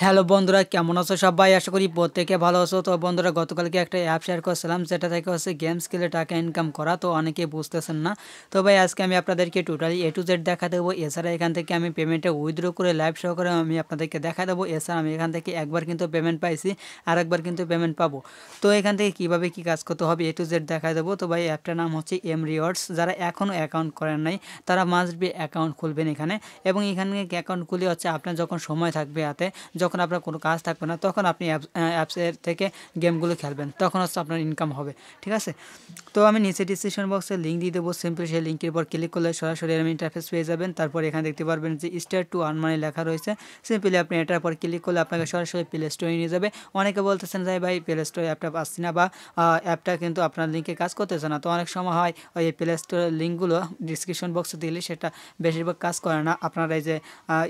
hello বন্ধুরা কেমন আছো সবাই আশা করি প্রত্যেকে ভালো আছো তো বন্ধুরা গতকালকে একটা অ্যাপ শেয়ার করেছিলাম যেটা থেকে হচ্ছে গেমস খেলে টাকা ইনকাম করা তো অনেকে বুঝতেছেন না তো ভাই আজকে আমি আপনাদেরকে টোটালি এ টু জেড দেখা দেবো এছাড়া এখান থেকে আমি পেমেন্টটা উইথড্র করে লাইভ করে আমি আপনাদেরকে দেখা দেবো এছাড়া আমি এখান থেকে একবার কিন্তু পেমেন্ট পাইছি আর একবার কিন্তু পেমেন্ট পাবো তো এখান থেকে কিভাবে কি কাজ করতে হবে এ টু জেড দেখা দেবো তো ভাই অ্যাপটার নাম হচ্ছে এম রিওয়ার্ডস যারা এখনও অ্যাকাউন্ট করেন নাই তারা মাস্ট বি অ্যাকাউন্ট খুলবেন এখানে এবং এখানে অ্যাকাউন্ট খুলে হচ্ছে আপনার যখন সময় থাকবে হাতে যখন যখন আপনার কোনো কাজ থাকবে না তখন আপনি অ্যাপসের থেকে গেমগুলো খেলবেন তখন হচ্ছে আপনার ইনকাম হবে ঠিক আছে তো আমি নিচে ডিসক্রিপশন বক্সে লিঙ্ক দিয়ে দেবো সিম্পলি সেই লিঙ্কের উপর ক্লিক করলে সরাসরি আমি ইন্টারফেস পেয়ে যাবেন তারপর এখানে দেখতে পারবেন যে স্টার টু আন মানি লেখা রয়েছে সিম্পলি আপনি এটার পর ক্লিক করলে আপনাকে সরাসরি প্লে স্টোরে নিয়ে যাবে অনেকে বলতেছেন যে ভাই প্লে স্টোরে অ্যাপটা পাচ্ছি না বা অ্যাপটা কিন্তু আপনার লিঙ্কে কাজ করতেছে না তো অনেক সময় হয় ওই প্লে স্টোরের লিঙ্কগুলো ডিসক্রিপশন বক্সে দিলে সেটা বেশিরভাগ কাজ করে না আপনারা এই যে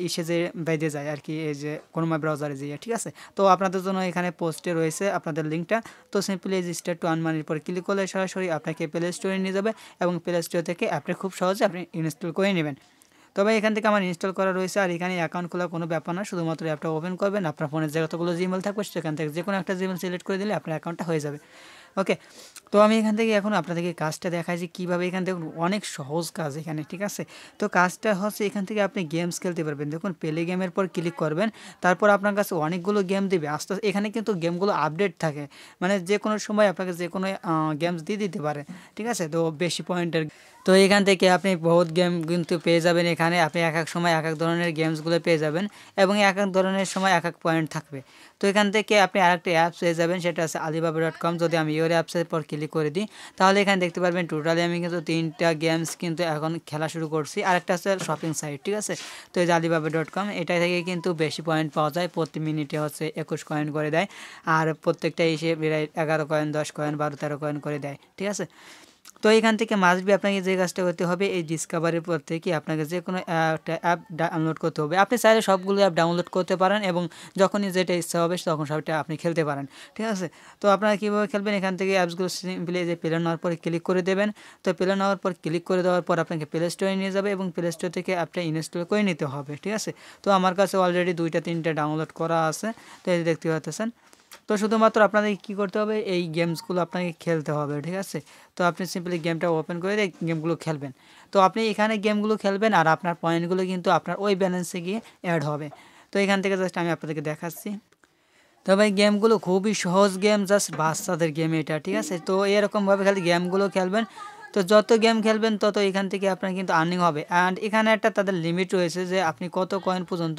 ইসে যে বেঁধে যায় আর কি এই যে কোনো ব্রাউজারে যেয়ে ঠিক আছে তো আপনাদের জন্য এখানে পোস্টে রয়েছে আপনাদের লিঙ্কটা তো সিম্পলি রেজিস্টার টু আনমানির পর ক্লিক করলে সরাসরি আপনাকে প্লে স্টোরে নিয়ে যাবে এবং প্লে স্টোর থেকে অ্যাপটা খুব সহজে আপনি ইনস্টল করে নেবেন তবে এখান থেকে আমার ইনস্টল করা রয়েছে আর এখানে অ্যাকাউন্ট খোলা কোনো ব্যাপার না শুধুমাত্র অ্যাপটা ওপেন করবেন আপনার ফোনের যে কতগুলো জিমেল থাকবে সেখান থেকে যে কোনো একটা জিমেল সিলেক্ট করে দিলে আপনার অ্যাকাউন্টটা হয়ে যাবে ওকে তো আমি এখান থেকে এখন আপনাদেরকে কাজটা দেখাই যে কীভাবে এখান থেকে অনেক সহজ কাজ এখানে ঠিক আছে তো কাজটা হচ্ছে এখান থেকে আপনি গেমস খেলতে পারবেন দেখুন প্লে গেমের পর ক্লিক করবেন তারপর আপনার কাছে অনেকগুলো গেম দেবে আস্তে এখানে কিন্তু গেমগুলো আপডেট থাকে মানে যে কোনো সময় আপনাকে যে কোনো গেমস দিয়ে দিতে পারে ঠিক আছে তো বেশি পয়েন্টের তো এখান থেকে আপনি বহুত গেম কিন্তু পেয়ে যাবেন এখানে আপনি এক এক সময় এক এক ধরনের গেমসগুলো পেয়ে যাবেন এবং এক এক ধরনের সময় এক এক পয়েন্ট থাকবে তো এখান থেকে আপনি আরেকটা অ্যাপস পেয়ে যাবেন সেটা আছে আলিবাবা ডট কম যদি আমি ইওর অ্যাপসের পর ক্লিক করে দিই তাহলে এখানে দেখতে পারবেন টোটালি আমি কিন্তু তিনটা গেমস কিন্তু এখন খেলা শুরু করছি আরেকটা আছে শপিং সাইট ঠিক আছে তো এই যে আলিবাবা ডট কম এটা থেকে কিন্তু বেশি পয়েন্ট পাওয়া যায় প্রতি মিনিটে হচ্ছে একুশ কয়েন করে দেয় আর প্রত্যেকটা হিসেবে এগারো কয়েন দশ কয়েন বারো তেরো কয়েন করে দেয় ঠিক আছে তো এখান থেকে মাস্ট বি আপনাকে যে কাজটা করতে হবে এই ডিসকাভারির পর থেকে আপনাকে যে কোনো একটা অ্যাপ ডাউনলোড করতে হবে আপনি চাইলে সবগুলো অ্যাপ ডাউনলোড করতে পারেন এবং যখনই যেটা ইচ্ছা হবে তখন সবটা আপনি খেলতে পারেন ঠিক আছে তো আপনারা কীভাবে খেলবেন এখান থেকে অ্যাপসগুলো সিম্পলি যে প্লে নেওয়ার পরে ক্লিক করে দেবেন তো প্লে নেওয়ার পর ক্লিক করে দেওয়ার পর আপনাকে প্লে স্টোরে নিয়ে যাবে এবং প্লে স্টোর থেকে অ্যাপটা ইনস্টল করে নিতে হবে ঠিক আছে তো আমার কাছে অলরেডি দুইটা তিনটা ডাউনলোড করা আছে তো এই দেখতে পাচ্ছেন তো শুধুমাত্র আপনাদের কি করতে হবে এই গেমসগুলো আপনাকে খেলতে হবে ঠিক আছে তো আপনি সিম্পলি গেমটা ওপেন করে গেমগুলো খেলবেন তো আপনি এখানে গেমগুলো খেলবেন আর আপনার পয়েন্টগুলো কিন্তু আপনার ওই ব্যালেন্সে গিয়ে অ্যাড হবে তো এখান থেকে জাস্ট আমি আপনাদেরকে দেখাচ্ছি তবে গেমগুলো খুবই সহজ গেম জাস্ট বাচ্চাদের গেম এটা ঠিক আছে তো এরকমভাবে খালি গেমগুলো খেলবেন তো যত গেম খেলবেন তত এখান থেকে আপনার কিন্তু আর্নিং হবে অ্যান্ড এখানে একটা তাদের লিমিট রয়েছে যে আপনি কত কয়েন পর্যন্ত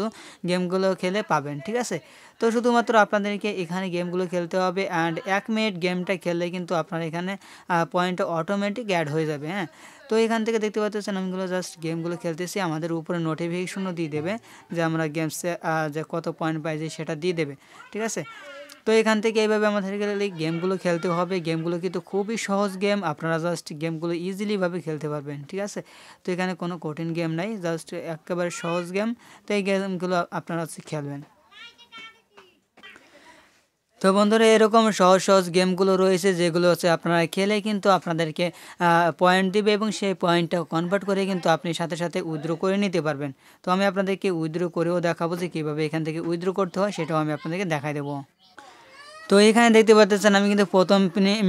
গেমগুলো খেলে পাবেন ঠিক আছে তো শুধুমাত্র আপনাদেরকে এখানে গেমগুলো খেলতে হবে অ্যান্ড এক মিনিট গেমটা খেললে কিন্তু আপনার এখানে পয়েন্ট অটোমেটিক অ্যাড হয়ে যাবে হ্যাঁ তো এখান থেকে দেখতে পাচ্ছেন আমিগুলো জাস্ট গেমগুলো খেলতেছি আমাদের উপরে নোটিফিকেশনও দিয়ে দেবে যে আমরা গেমসে যে কত পয়েন্ট পাইছি সেটা দিয়ে দেবে ঠিক আছে তো এখান থেকে এইভাবে আমাদেরকে এই গেমগুলো খেলতে হবে গেমগুলো কিন্তু খুবই সহজ গেম আপনারা জাস্ট গেমগুলো ইজিলিভাবে খেলতে পারবেন ঠিক আছে তো এখানে কোনো কঠিন গেম নাই জাস্ট একেবারে সহজ গেম তো এই গেমগুলো আপনারা হচ্ছে খেলবেন তো বন্ধুরা এরকম সহজ সহজ গেমগুলো রয়েছে যেগুলো হচ্ছে আপনারা খেলে কিন্তু আপনাদেরকে পয়েন্ট দিবে এবং সেই পয়েন্টটা কনভার্ট করে কিন্তু আপনি সাথে সাথে উইথড্র করে নিতে পারবেন তো আমি আপনাদেরকে উইথড্র করেও দেখাবো যে কীভাবে এখান থেকে উইথড্র করতে হয় সেটাও আমি আপনাদেরকে দেখাই দেবো তো এখানে দেখতে পাচ্ছেন আমি কিন্তু প্রথম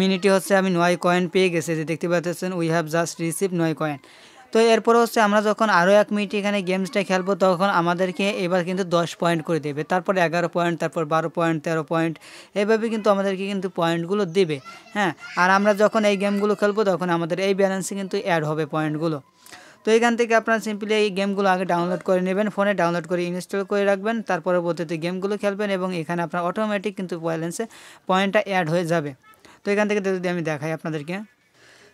মিনিটে হচ্ছে আমি নয় কয়েন পেয়ে গেছি যে দেখতে পাচ্ছেন we have just receive nine coin তো এরপর হচ্ছে আমরা যখন আরও এক মিনিট এখানে গেমসটা খেলবো তখন আমাদেরকে এবার কিন্তু দশ পয়েন্ট করে দেবে তারপর এগারো পয়েন্ট তারপর বারো পয়েন্ট তেরো পয়েন্ট এভাবে কিন্তু আমাদেরকে কিন্তু পয়েন্টগুলো দেবে হ্যাঁ আর আমরা যখন এই গেমগুলো খেলবো তখন আমাদের এই ব্যালেন্সে কিন্তু অ্যাড হবে পয়েন্টগুলো তো এখান থেকে আপনারা সিম্পলি এই গেমগুলো আগে ডাউনলোড করে নেবেন ফোনে ডাউনলোড করে ইনস্টল করে রাখবেন তার পরবর্তীতে গেমগুলো খেলবেন এবং এখানে আপনার অটোমেটিক কিন্তু ব্যালেন্সে পয়েন্টটা অ্যাড হয়ে যাবে তো এখান থেকে যদি আমি দেখাই আপনাদেরকে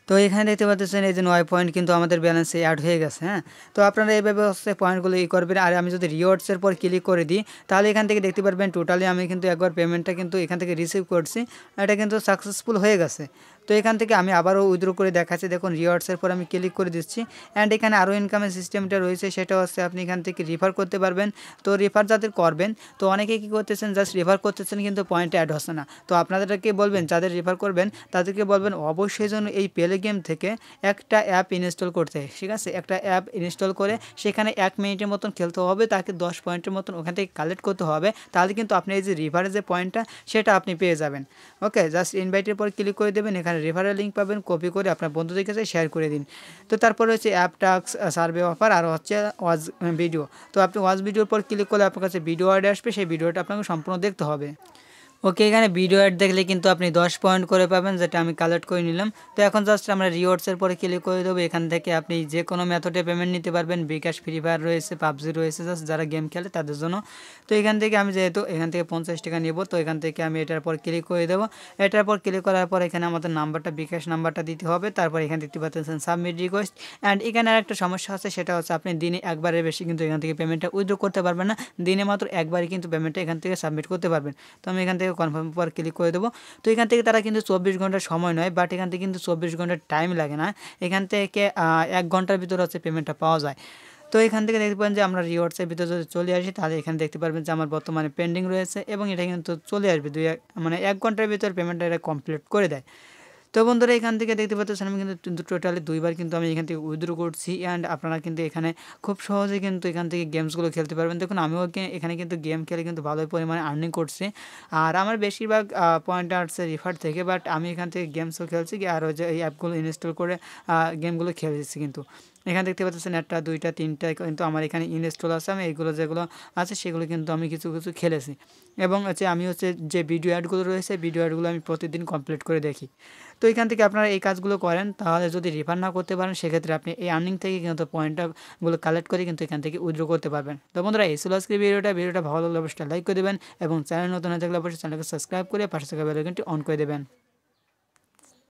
তো এখানে দেখতে পাচ্ছেন এই যে নয় পয়েন্ট কিন্তু আমাদের ব্যালেন্সে অ্যাড হয়ে গেছে হ্যাঁ তো আপনারা এইভাবে হচ্ছে পয়েন্টগুলো ই করবেন আর আমি যদি রিওয়ার্ডসের পর ক্লিক করে দিই তাহলে এখান থেকে দেখতে পারবেন টোটালি আমি কিন্তু একবার পেমেন্টটা কিন্তু এখান থেকে রিসিভ করছি এটা কিন্তু সাকসেসফুল হয়ে গেছে তো এখান থেকে আমি আবারও উইদ্রো করে দেখাচ্ছি দেখুন রিওয়ার্ডসের পর আমি ক্লিক করে দিচ্ছি অ্যান্ড এখানে আরও ইনকামের সিস্টেমটা রয়েছে সেটা হচ্ছে আপনি এখান থেকে রেফার করতে পারবেন তো রেফার যাদের করবেন তো অনেকে কি করতেছেন জাস্ট রিফার করতেছেন কিন্তু পয়েন্ট অ্যাড হচ্ছে না তো আপনাদেরকে বলবেন যাদের রেফার করবেন তাদেরকে বলবেন অবশ্যই যেন এই পেলে গেম থেকে একটা অ্যাপ ইনস্টল করতে ঠিক আছে একটা অ্যাপ ইনস্টল করে সেখানে এক মিনিটের মতন খেলতে হবে তাকে দশ পয়েন্টের মতন ওখান থেকে কালেক্ট করতে হবে তাহলে কিন্তু আপনি এই যে রিফারের যে পয়েন্টটা সেটা আপনি পেয়ে যাবেন ওকে জাস্ট ইনভাইটের পর ক্লিক করে দেবেন এখানে রেফারেল লিঙ্ক পাবেন কপি করে আপনার বন্ধুদের কাছে শেয়ার করে দিন তো তারপর হচ্ছে অ্যাপ টাস্ক সার্ভে অফার আর হচ্ছে ওয়াজ ভিডিও তো আপনি ওয়াজ ভিডিওর পর ক্লিক করলে আপনার কাছে ভিডিও অর্ডার আসবে সেই ভিডিওটা আপনাকে সম্পূর্ণ দেখতে হবে ওকে এখানে ভিডিও অ্যাড দেখলে কিন্তু আপনি দশ পয়েন্ট করে পাবেন যেটা আমি কালেক্ট করে নিলাম তো এখন জাস্ট আমরা রিওয়ার্ডসের পরে ক্লিক করে দেবো এখান থেকে আপনি যে কোনো মেথডে পেমেন্ট নিতে পারবেন বিকাশ ফ্রি ফায়ার রয়েছে পাবজি রয়েছে জাস্ট যারা গেম খেলে তাদের জন্য তো এখান থেকে আমি যেহেতু এখান থেকে পঞ্চাশ টাকা নেব তো এখান থেকে আমি এটার পর ক্লিক করে দেবো এটার পর ক্লিক করার পর এখানে আমাদের নাম্বারটা বিকাশ নাম্বারটা দিতে হবে তারপর এখান দেখতে পাচ্ছেন সাবমিট রিকোয়েস্ট অ্যান্ড এখানে আরেকটা সমস্যা আছে সেটা হচ্ছে আপনি দিনে একবারের বেশি কিন্তু এখান থেকে পেমেন্টটা উইথড্রো করতে পারবেন না দিনে মাত্র একবারই কিন্তু পেমেন্টটা এখান থেকে সাবমিট করতে পারবেন তো আমি এখান থেকে থেকে কনফার্ম পর ক্লিক করে দেবো তো এখান থেকে তারা কিন্তু চব্বিশ ঘন্টা সময় নয় বাট এখান থেকে কিন্তু চব্বিশ ঘন্টার টাইম লাগে না এখান থেকে এক ঘন্টার ভিতরে হচ্ছে পেমেন্টটা পাওয়া যায় তো এখান থেকে দেখতে পাবেন যে আমরা রিওয়ার্ডসের ভিতরে যদি চলে আসি তাহলে এখানে দেখতে পারবেন যে আমার বর্তমানে পেন্ডিং রয়েছে এবং এটা কিন্তু চলে আসবে দুই মানে এক ঘন্টার ভিতরে পেমেন্টটা এটা কমপ্লিট করে দেয় তো বন্ধুরা এখান থেকে দেখতে পাচ্ছেন আমি কিন্তু টোটালি দুইবার কিন্তু আমি এখান থেকে উইথড্র করছি অ্যান্ড আপনারা কিন্তু এখানে খুব সহজে কিন্তু এখান থেকে গেমসগুলো খেলতে পারবেন দেখুন আমিও এখানে কিন্তু গেম খেলে কিন্তু ভালোই পরিমাণে আর্নিং করছি আর আমার বেশিরভাগ পয়েন্ট আসছে রিফার থেকে বাট আমি এখান থেকে গেমসও খেলছি আর ওই যে এই অ্যাপগুলো ইনস্টল করে গেমগুলো খেলেছি কিন্তু এখানে দেখতে পাচ্ছেন একটা দুইটা তিনটা কিন্তু আমার এখানে ইনস্টল আছে আমি এইগুলো যেগুলো আছে সেগুলো কিন্তু আমি কিছু কিছু খেলেছি এবং হচ্ছে আমি হচ্ছে যে ভিডিও অ্যাডগুলো রয়েছে ভিডিও অ্যাডগুলো আমি প্রতিদিন কমপ্লিট করে দেখি তো এখান থেকে আপনারা এই কাজগুলো করেন তাহলে যদি রিফার না করতে পারেন সেক্ষেত্রে আপনি এই আর্নিং থেকে কিন্তু পয়েন্টগুলো কালেক্ট করে কিন্তু এখান থেকে উইড্রো করতে পারবেন তো বন্ধুরা এই ছিল আজকের ভিডিওটা ভিডিওটা ভালো লাগলে অবশ্যই লাইক করে দেবেন এবং চ্যানেল নতুন হয়ে থাকলে অবশ্যই চ্যানেলকে সাবস্ক্রাইব করে পাশে থাকা বেলাইকনটি অন করে দেবেন